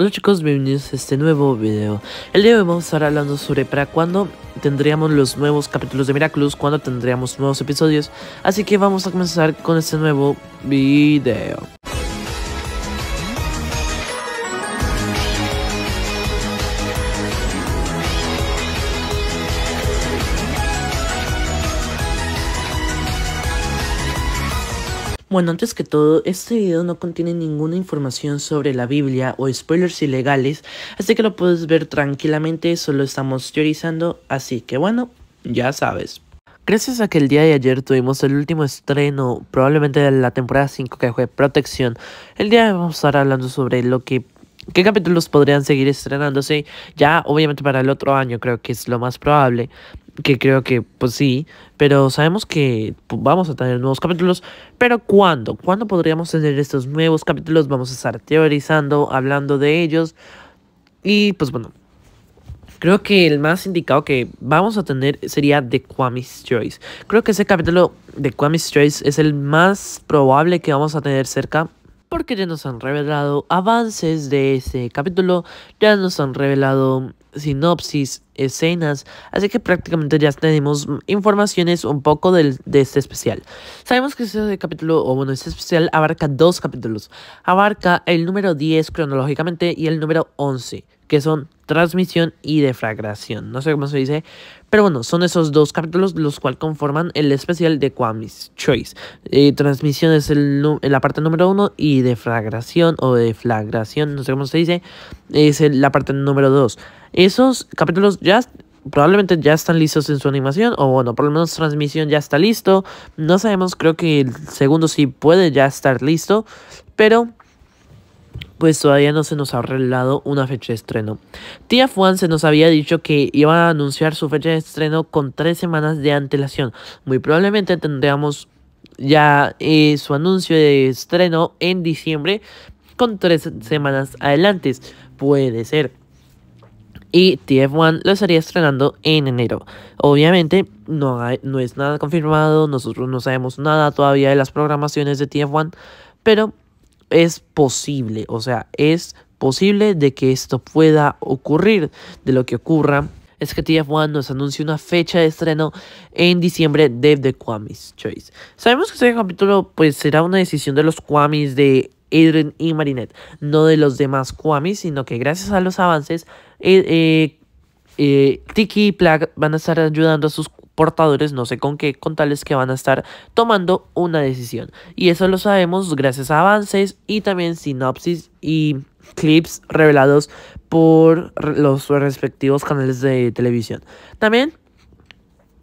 Hola chicos, bienvenidos a este nuevo video. El día de hoy vamos a estar hablando sobre para cuándo tendríamos los nuevos capítulos de Miraculous, cuándo tendríamos nuevos episodios. Así que vamos a comenzar con este nuevo video. Bueno, antes que todo, este video no contiene ninguna información sobre la Biblia o spoilers ilegales, así que lo puedes ver tranquilamente, solo estamos teorizando, así que bueno, ya sabes. Gracias a que el día de ayer tuvimos el último estreno, probablemente de la temporada 5 que fue Protección, el día de hoy vamos a estar hablando sobre lo que qué capítulos podrían seguir estrenándose ya obviamente para el otro año creo que es lo más probable que creo que pues sí, pero sabemos que pues, vamos a tener nuevos capítulos, pero ¿cuándo? ¿Cuándo podríamos tener estos nuevos capítulos? Vamos a estar teorizando, hablando de ellos y pues bueno, creo que el más indicado que vamos a tener sería The Quamis Choice. Creo que ese capítulo de Quamis Choice es el más probable que vamos a tener cerca porque ya nos han revelado avances de este capítulo, ya nos han revelado sinopsis, escenas, así que prácticamente ya tenemos informaciones un poco de este especial. Sabemos que este capítulo, o bueno, este especial abarca dos capítulos, abarca el número 10 cronológicamente y el número 11 que son transmisión y deflagración. No sé cómo se dice, pero bueno, son esos dos capítulos los cuales conforman el especial de Quamis Choice. Eh, transmisión es la parte número uno y deflagración o deflagración, no sé cómo se dice, es la parte número dos. Esos capítulos ya probablemente ya están listos en su animación, o bueno, por lo menos transmisión ya está listo. No sabemos, creo que el segundo sí puede ya estar listo, pero pues todavía no se nos ha arreglado una fecha de estreno. TF1 se nos había dicho que iba a anunciar su fecha de estreno con tres semanas de antelación. Muy probablemente tendríamos ya eh, su anuncio de estreno en diciembre con tres semanas adelante. Puede ser. Y TF1 lo estaría estrenando en enero. Obviamente no, no es nada confirmado, nosotros no sabemos nada todavía de las programaciones de TF1, pero es posible, o sea, es posible de que esto pueda ocurrir, de lo que ocurra. Es que TF1 nos anuncia una fecha de estreno en diciembre de The Kwamis Choice. Sabemos que este capítulo pues será una decisión de los Kwamis de Adrian y Marinette, no de los demás Kwamis, sino que gracias a los avances eh, eh, eh, Tiki y Plague van a estar ayudando a sus portadores, no sé con qué, con tales que van a estar tomando una decisión. Y eso lo sabemos gracias a avances y también sinopsis y clips revelados por los respectivos canales de televisión. También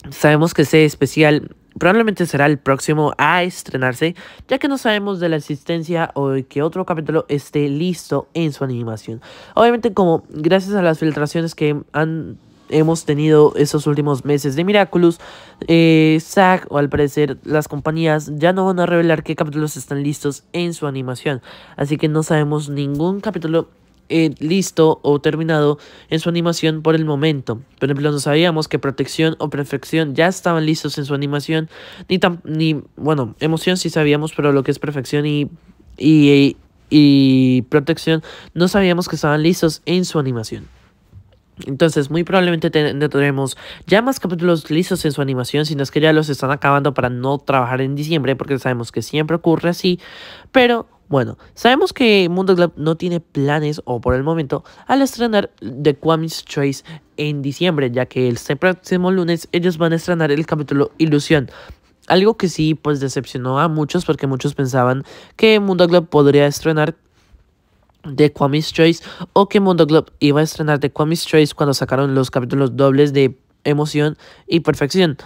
sabemos que ese especial probablemente será el próximo a estrenarse, ya que no sabemos de la existencia o de que otro capítulo esté listo en su animación. Obviamente, como gracias a las filtraciones que han hemos tenido esos últimos meses de Miraculous, Zack eh, o al parecer las compañías ya no van a revelar qué capítulos están listos en su animación. Así que no sabemos ningún capítulo eh, listo o terminado en su animación por el momento. Por ejemplo, no sabíamos que Protección o Perfección ya estaban listos en su animación, ni, tan, ni bueno, Emoción sí sabíamos, pero lo que es Perfección y, y, y Protección no sabíamos que estaban listos en su animación. Entonces, muy probablemente tendremos ya más capítulos listos en su animación, sino es que ya los están acabando para no trabajar en diciembre, porque sabemos que siempre ocurre así. Pero bueno, sabemos que Mundo Club no tiene planes, o por el momento, al estrenar The Quamish Choice en diciembre, ya que el próximo lunes ellos van a estrenar el capítulo Ilusión. Algo que sí, pues decepcionó a muchos, porque muchos pensaban que Mundo Club podría estrenar de Kwame Trace o que Mundo Globe iba a estrenar de Kwame Trace cuando sacaron los capítulos dobles de Emoción y Perfección.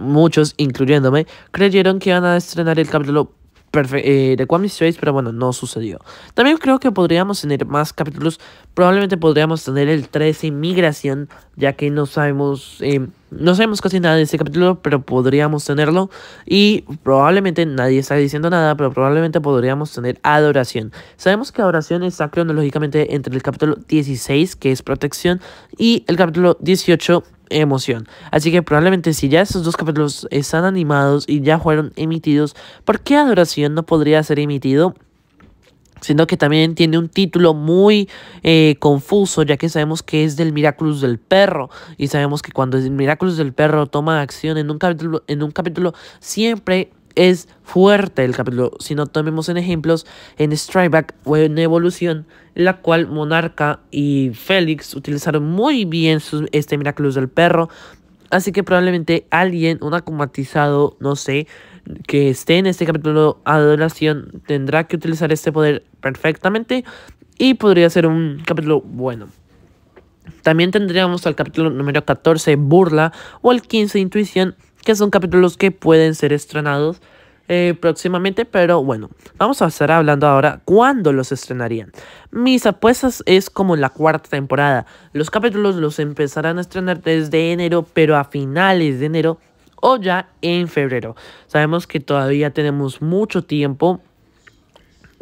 Muchos, incluyéndome, creyeron que iban a estrenar el capítulo eh, de 16 pero bueno, no sucedió. También creo que podríamos tener más capítulos. Probablemente podríamos tener el 13 Migración, ya que no sabemos, eh, no sabemos casi nada de ese capítulo, pero podríamos tenerlo. Y probablemente nadie está diciendo nada, pero probablemente podríamos tener Adoración. Sabemos que Adoración está cronológicamente entre el capítulo 16, que es Protección, y el capítulo 18 emoción. Así que probablemente si ya esos dos capítulos están animados y ya fueron emitidos, ¿por qué Adoración no podría ser emitido? Sino que también tiene un título muy eh, confuso, ya que sabemos que es del Miraculous del Perro. Y sabemos que cuando el Miraculous del Perro toma acción en un capítulo, en un capítulo siempre es fuerte el capítulo. Si no tomemos en ejemplos, en Strikeback o en Evolución, en la cual Monarca y Félix utilizaron muy bien este Miraculous del perro. Así que probablemente alguien, un acumatizado, no sé, que esté en este capítulo Adoración, tendrá que utilizar este poder perfectamente y podría ser un capítulo bueno. También tendríamos al capítulo número 14, Burla, o el 15, Intuición, que son capítulos que pueden ser estrenados eh, próximamente, pero bueno, vamos a estar hablando ahora cuándo los estrenarían. Mis apuestas es como la cuarta temporada. Los capítulos los empezarán a estrenar desde enero, pero a finales de enero o ya en febrero. Sabemos que todavía tenemos mucho tiempo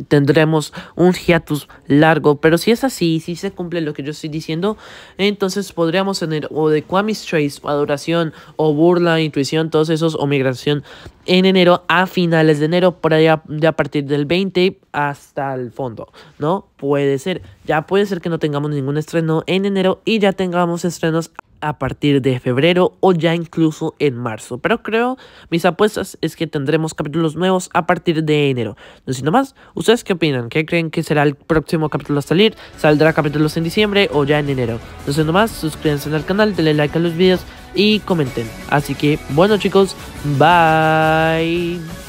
tendremos un hiatus largo. Pero si es así, si se cumple lo que yo estoy diciendo, entonces podríamos tener o de Quamis Trace, adoración, o burla, intuición, todos esos, o migración en enero a finales de enero, por allá de a partir del 20 hasta el fondo, ¿no? Puede ser. Ya puede ser que no tengamos ningún estreno en enero y ya tengamos estrenos a partir de febrero o ya incluso en marzo. Pero creo, mis apuestas es que tendremos capítulos nuevos a partir de enero. No sé más, ¿ustedes qué opinan? ¿Qué creen que será el próximo capítulo a salir? ¿Saldrá capítulos en diciembre o ya en enero? No sé más, suscríbanse al canal, denle like a los videos y comenten. Así que, bueno chicos, bye.